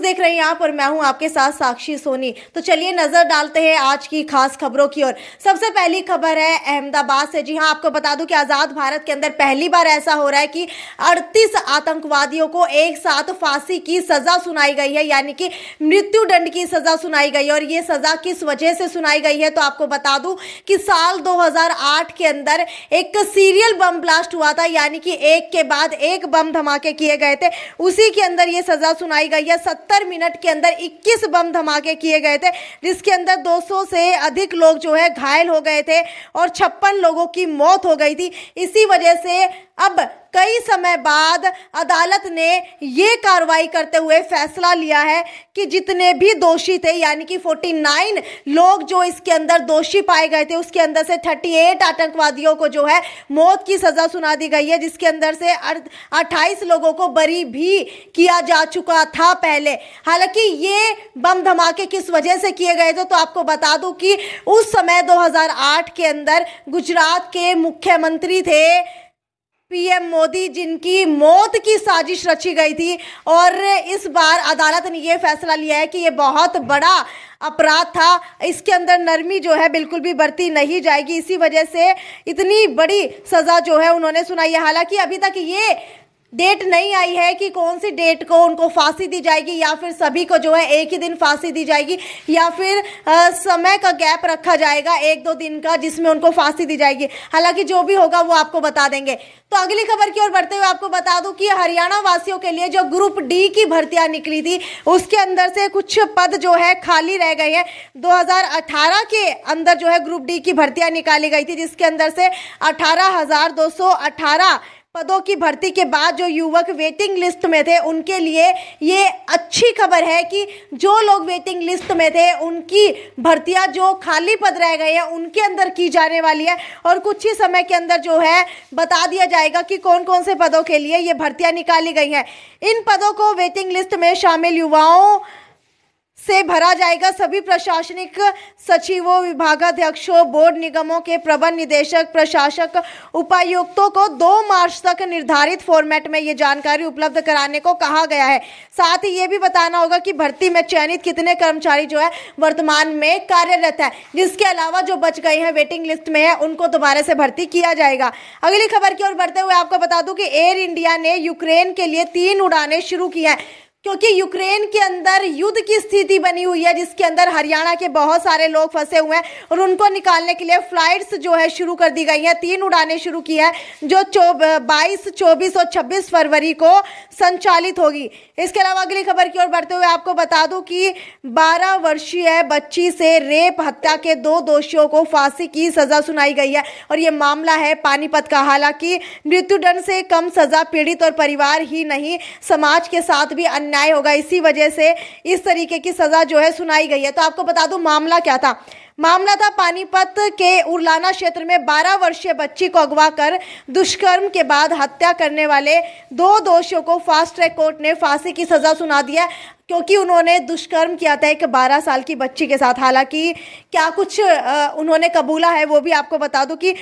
देख रहे हैं आप और मैं हूं आपके साथ साक्षी सोनी तो चलिए नजर डालते हैं आज की खास खबरों की ओर सबसे पहली खबर है अहमदाबाद से जी हाँ आपको बता दूं कि आजाद भारत के अंदर पहली बार ऐसा हो रहा है कि 38 आतंकवादियों को एक साथ फांसी की सजा सुनाई गई है यानी कि मृत्यु दंड की सजा सुनाई गई है और ये सजा किस वजह से सुनाई गई है तो आपको बता दू कि साल दो के अंदर एक सीरियल बम ब्लास्ट हुआ था यानी कि एक के बाद एक बम धमाके किए गए थे उसी के अंदर ये सजा सुनाई गई है सत्तर मिनट के अंदर इक्कीस बम धमाके किए गए थे जिसके अंदर दो से अधिक लोग जो है घायल हो गए थे और छप्पन लोगों की मौत हो गई थी इसी वजह से अब कई समय बाद अदालत ने ये कार्रवाई करते हुए फैसला लिया है कि जितने भी दोषी थे यानी कि 49 लोग जो इसके अंदर दोषी पाए गए थे उसके अंदर से 38 आतंकवादियों को जो है मौत की सजा सुना दी गई है जिसके अंदर से 28 लोगों को बरी भी किया जा चुका था पहले हालांकि ये बम धमाके किस वजह से किए गए थे तो आपको बता दूं कि उस समय 2008 के अंदर गुजरात के मुख्यमंत्री थे पीएम मोदी जिनकी मौत की साजिश रची गई थी और इस बार अदालत ने यह फैसला लिया है कि ये बहुत बड़ा अपराध था इसके अंदर नरमी जो है बिल्कुल भी बरती नहीं जाएगी इसी वजह से इतनी बड़ी सज़ा जो है उन्होंने सुनाई है हालांकि अभी तक ये डेट नहीं आई है कि कौन सी डेट को उनको फांसी दी जाएगी या फिर सभी को जो है एक ही दिन फांसी दी जाएगी या फिर आ, समय का गैप रखा जाएगा एक दो दिन का जिसमें उनको फांसी दी जाएगी हालांकि जो भी होगा वो आपको बता देंगे तो अगली खबर की ओर बढ़ते हुए आपको बता दूं कि हरियाणा वासियों के लिए जो ग्रुप डी की भर्तियां निकली थी उसके अंदर से कुछ पद जो है खाली रह गए हैं 2018 के अंदर जो है ग्रुप डी की भर्तियां निकाली गई थी जिसके अंदर से अठारह पदों की भर्ती के बाद जो युवक वेटिंग लिस्ट में थे उनके लिए ये अच्छी खबर है कि जो लोग वेटिंग लिस्ट में थे उनकी भर्तियां जो खाली पद रह गए हैं उनके अंदर की जाने वाली है और कुछ ही समय के अंदर जो है बता दिया जाएगा कि कौन कौन से पदों के लिए ये भर्तियां निकाली गई हैं इन पदों को वेटिंग लिस्ट में शामिल युवाओं से भरा जाएगा सभी प्रशासनिक सचिवों विभागाध्यक्षों बोर्ड निगमों के प्रबंध निदेशक प्रशासक उपायुक्तों को दो मार्च तक निर्धारित फॉर्मेट में ये जानकारी उपलब्ध कराने को कहा गया है साथ ही ये भी बताना होगा कि भर्ती में चयनित कितने कर्मचारी जो है वर्तमान में कार्यरत है जिसके अलावा जो बच गए हैं वेटिंग लिस्ट में है उनको दोबारा से भर्ती किया जाएगा अगली खबर की ओर बढ़ते हुए आपको बता दूँ कि एयर इंडिया ने यूक्रेन के लिए तीन उड़ानें शुरू की हैं क्योंकि यूक्रेन के अंदर युद्ध की स्थिति बनी हुई है जिसके अंदर हरियाणा के बहुत सारे लोग फंसे हुए हैं और उनको निकालने के लिए फ्लाइट्स जो है शुरू कर दी गई हैं तीन उड़ानें शुरू की है जो चो बाईस चौबीस और छब्बीस फरवरी को संचालित होगी इसके अलावा अगली खबर की ओर बढ़ते हुए आपको बता दूँ कि बारह वर्षीय बच्ची से रेप हत्या के दो दोषियों को फांसी की सजा सुनाई गई है और ये मामला है पानीपत का हालांकि मृत्युदंड से कम सजा पीड़ित और परिवार ही नहीं समाज के साथ भी अन्याय न्याय होगा इसी वजह से इस तरीके की सज़ा जो है सुनाई गई है तो आपको बता दूं मामला क्या था मामला था पानीपत के उरलाना क्षेत्र में 12 वर्षीय बच्ची को अगवा कर दुष्कर्म के बाद हत्या करने वाले दो दोषियों को फास्ट ट्रैक कोर्ट ने फांसी की सजा सुना दिया क्योंकि उन्होंने दुष्कर्म किया था एक 12 साल की बच्ची के साथ हालांकि क्या कुछ उन्होंने कबूला है वो भी आपको बता दूं कि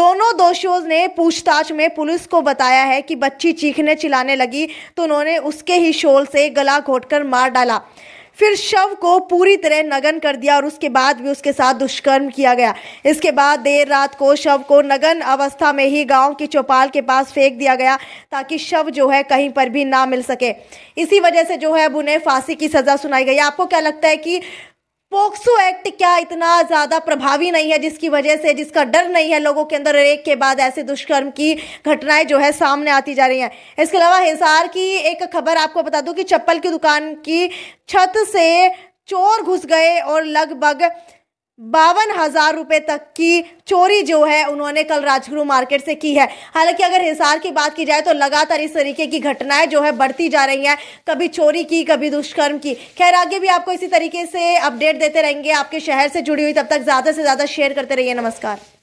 दोनों दोषियों ने पूछताछ में पुलिस को बताया है कि बच्ची चीखने चिल्लाने लगी तो उन्होंने उसके ही शोल से गला घोटकर मार डाला फिर शव को पूरी तरह नगन कर दिया और उसके बाद भी उसके साथ दुष्कर्म किया गया इसके बाद देर रात को शव को नगन अवस्था में ही गांव की चौपाल के पास फेंक दिया गया ताकि शव जो है कहीं पर भी ना मिल सके इसी वजह से जो है अब उन्हें फांसी की सजा सुनाई गई आपको क्या लगता है कि पोक्सो एक्ट क्या इतना ज्यादा प्रभावी नहीं है जिसकी वजह से जिसका डर नहीं है लोगों के अंदर एक के बाद ऐसे दुष्कर्म की घटनाएं जो है सामने आती जा रही हैं इसके अलावा हिसार की एक खबर आपको बता दूं कि चप्पल की दुकान की छत से चोर घुस गए और लगभग बावन हजार रुपए तक की चोरी जो है उन्होंने कल राजगुरु मार्केट से की है हालांकि अगर हिसार की बात की जाए तो लगातार इस तरीके की घटनाएं जो है बढ़ती जा रही हैं कभी चोरी की कभी दुष्कर्म की खैर आगे भी आपको इसी तरीके से अपडेट देते रहेंगे आपके शहर से जुड़ी हुई तब तक ज्यादा से ज्यादा शेयर करते रहिए नमस्कार